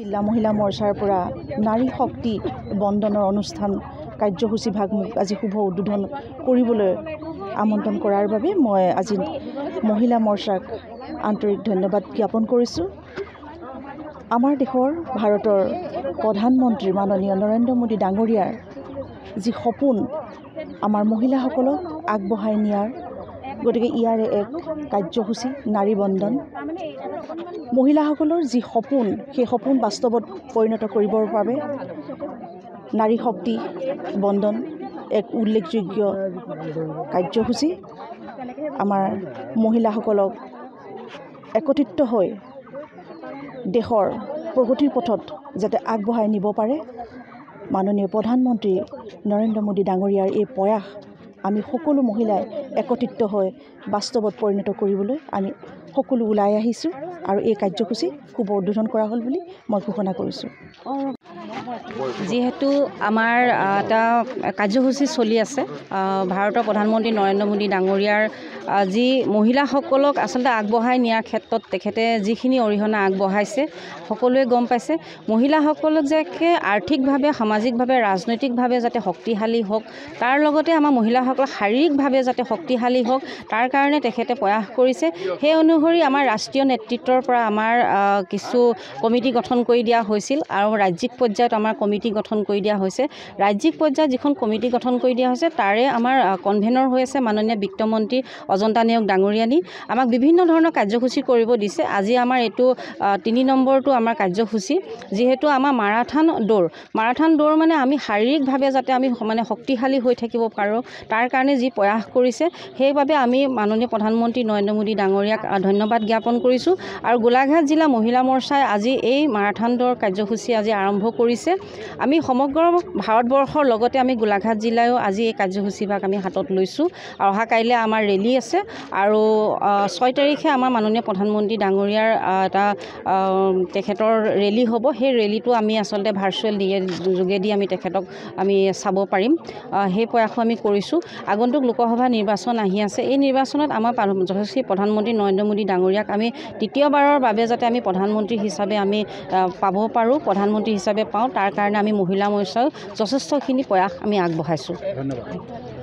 জিলা মহিলা মৰ্চাৰ পৰা নাৰী শক্তি বন্দনৰ অনুষ্ঠান কাৰ্যসূচীভাগ মোক আজি শুভ উদ্বোধন কৰিবলৈ আমন্ত্ৰণ কৰাৰ বাবে মই আজি মহিলা মৰ্চাক আন্তৰিক ধন্যবাদ জ্ঞাপন কৰিছোঁ আমাৰ দেশৰ ভাৰতৰ প্ৰধানমন্ত্ৰী মাননীয় নৰেন্দ্ৰ মোদী ডাঙৰীয়াৰ যি সপোন আমাৰ মহিলাসকলক আগবঢ়াই নিয়াৰ গতিকে ইয়াৰে এক কাৰ্যসূচী নাৰী বন্দন মহিলাসকলৰ যি সপোন সেই সপোন বাস্তৱত পৰিণত কৰিবৰ বাবে নাৰী শক্তি বন্দন এক উল্লেখযোগ্য কাৰ্যসূচী আমাৰ মহিলাসকলক একত্ৰিত হৈ দেশৰ প্ৰগতিৰ পথত যাতে আগবঢ়াই নিব পাৰে মাননীয় প্ৰধানমন্ত্ৰী নৰেন্দ্ৰ মোদী ডাঙৰীয়াৰ এই প্ৰয়াস আমি সকলো মহিলাই একত্ৰিত হৈ বাস্তৱত পৰিণত কৰিবলৈ আমি সকলো ওলাই আহিছোঁ আৰু এই কাৰ্যসূচী শুভ উদ্বোধন কৰা হ'ল বুলি মই ঘোষণা কৰিছোঁ যিহেতু আমাৰ এটা কাৰ্যসূচী চলি আছে ভাৰতৰ প্ৰধানমন্ত্ৰী নৰেন্দ্ৰ মোদী ডাঙৰীয়াৰ যি মহিলাসকলক আচলতে আগবঢ়াই নিয়াৰ ক্ষেত্ৰত তেখেতে যিখিনি অৰিহণা আগবঢ়াইছে সকলোৱে গম পাইছে মহিলাসকলক যে আৰ্থিকভাৱে সামাজিকভাৱে ৰাজনৈতিকভাৱে যাতে শক্তিশালী হওক তাৰ লগতে আমাৰ মহিলাসকল শাৰীৰিকভাৱে যাতে শক্তিশালী হওক তাৰ কাৰণে তেখেতে প্ৰয়াস কৰিছে সেই অনুসৰি আমাৰ ৰাষ্ট্ৰীয় নেতৃত্বৰ পৰা আমাৰ কিছু কমিটি গঠন কৰি দিয়া হৈছিল আৰু ৰাজ্যিক পৰ্যায়ত আমাৰ কমিটি গঠন কৰি দিয়া হৈছে ৰাজ্যিক পৰ্যায়ত যিখন কমিটি গঠন কৰি দিয়া হৈছে তাৰে আমাৰ কনভেনৰ হৈ আছে মাননীয় বিত্তমন্ত্ৰী অজন্তা নেওগ ডাঙৰীয়ানী আমাক বিভিন্ন ধৰণৰ কাৰ্যসূচী কৰিব দিছে আজি আমাৰ এইটো তিনি নম্বৰটো আমাৰ কাৰ্যসূচী যিহেতু আমাৰ মাৰাথান দৌৰ মাৰাথান দৌৰ মানে আমি শাৰীৰিকভাৱে যাতে আমি মানে শক্তিশালী হৈ থাকিব পাৰোঁ তাৰ কাৰণে যি প্ৰয়াস কৰিছে সেইবাবে আমি মাননীয় প্ৰধানমন্ত্ৰী নৰেন্দ্ৰ মোদী ডাঙৰীয়াক ধন্যবাদ জ্ঞাপন কৰিছোঁ আৰু গোলাঘাট জিলা মহিলা মৰ্চাই আজি এই মাৰাথান দৌৰ কাৰ্যসূচী আজি আৰম্ভ কৰিছে আমি সমগ্ৰ ভাৰতবৰ্ষৰ লগতে আমি গোলাঘাট জিলায়ো আজি এই কাৰ্যসূচীভাগ আমি হাতত লৈছোঁ আৰু অহা কাইলৈ আমাৰ ৰেলী আছে আৰু ছয় তাৰিখে আমাৰ মাননীয় প্ৰধানমন্ত্ৰী ডাঙৰীয়াৰ এটা তেখেতৰ ৰেলী হ'ব সেই ৰেলীটো আমি আচলতে ভাৰ্চুৱেল দিয়ে যোগেদি আমি তেখেতক আমি চাব পাৰিম সেই প্ৰয়াসো আমি কৰিছোঁ আগন্তুক লোকসভা নিৰ্বাচন আহি আছে এই নিৰ্বাচনত আমাৰ যথেষ্ট প্ৰধানমন্ত্ৰী নৰেন্দ্ৰ মোদী ডাঙৰীয়াক আমি তৃতীয়বাৰৰ বাবে যাতে আমি প্ৰধানমন্ত্ৰী হিচাপে আমি পাব পাৰোঁ প্ৰধানমন্ত্ৰী হিচাপে হিচাপে পাওঁ তাৰ কাৰণে আমি মহিলা মঞ্চ যথেষ্টখিনি প্ৰয়াস আমি আগবঢ়াইছোঁ ধন্যবাদ